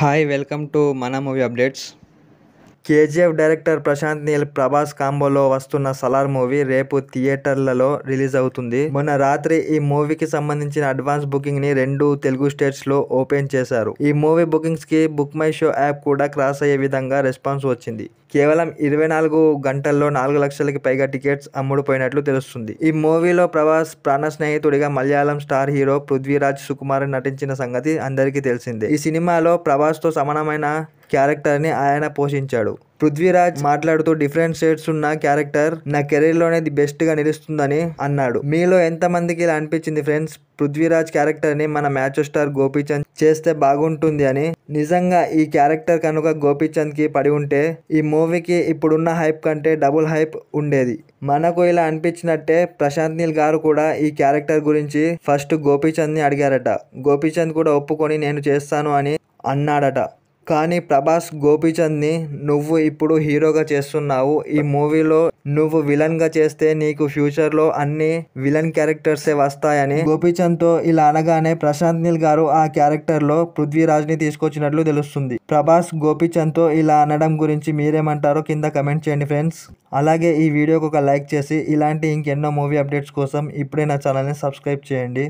hi welcome to మన movie updates KGF director Prashanth Neel Prabhas కాంబోలో వస్తున్న సలార్ మూవీ రేపు థియేటర్లలో రిలీజ్ అవుతుంది మొన్న రాత్రి ఈ మూవీకి సంబంధించిన అడ్వాన్స్ బుకింగ్ ని రెండు తెలుగు స్టేట్స్ లో ఓపెన్ చేశారు ఈ మూవీ బుకింగ్స్ కి బుక్ మై షో యాప్ కూడా క్రాస్ అయ్యే విధంగా రెస్పాన్స్ వచ్చింది కేవలం ఇరవై నాలుగు గంటల్లో నాలుగు లక్షలకి పైగా టికెట్స్ అమ్ముడుపోయినట్లు తెలుస్తుంది ఈ మూవీలో ప్రభాస్ ప్రాణ స్నేహితుడిగా మలయాళం స్టార్ హీరో పృథ్వీరాజ్ సుకుమార్ నటించిన సంగతి అందరికీ తెలిసిందే ఈ సినిమాలో ప్రభాస్తో సమానమైన క్యారెక్టర్ని ఆయన పోషించాడు పృథ్వీరాజ్ మాట్లాడుతూ డిఫరెంట్ షేడ్స్ ఉన్న క్యారెక్టర్ నా కెరీర్లోనే ది బెస్ట్గా నిలుస్తుందని అన్నాడు మీలో ఎంతమందికి ఇలా అనిపించింది ఫ్రెండ్స్ పృథ్వీరాజ్ క్యారెక్టర్ని మన మ్యాచ్ స్టార్ గోపీచంద్ చేస్తే బాగుంటుంది అని నిజంగా ఈ క్యారెక్టర్ కనుక గోపీచంద్కి పడి ఉంటే ఈ మూవీకి ఇప్పుడున్న హైప్ కంటే డబుల్ హైప్ ఉండేది మనకు ఇలా అనిపించినట్టే ప్రశాంత్ నీల్ గారు కూడా ఈ క్యారెక్టర్ గురించి ఫస్ట్ గోపీచంద్ని అడిగారట గోపీచంద్ కూడా ఒప్పుకొని నేను చేస్తాను అని అన్నాడట కానీ ప్రభాస్ గోపీచంద్ని నువ్వు ఇప్పుడు హీరోగా చేస్తున్నావు ఈ మూవీలో నువ్వు విలన్గా చేస్తే నీకు ఫ్యూచర్లో అన్ని విలన్ క్యారెక్టర్సే వస్తాయని గోపీచంద్తో ఇలా అనగానే ప్రశాంత్ నీల్ గారు ఆ క్యారెక్టర్లో పృథ్వీరాజ్ని తీసుకొచ్చినట్లు తెలుస్తుంది ప్రభాస్ గోపీచంద్తో ఇలా అనడం గురించి మీరేమంటారో కింద కమెంట్ చేయండి ఫ్రెండ్స్ అలాగే ఈ వీడియోకి ఒక లైక్ చేసి ఇలాంటి ఇంకెన్నో మూవీ అప్డేట్స్ కోసం ఇప్పుడే నా ఛానల్ని సబ్స్క్రైబ్ చేయండి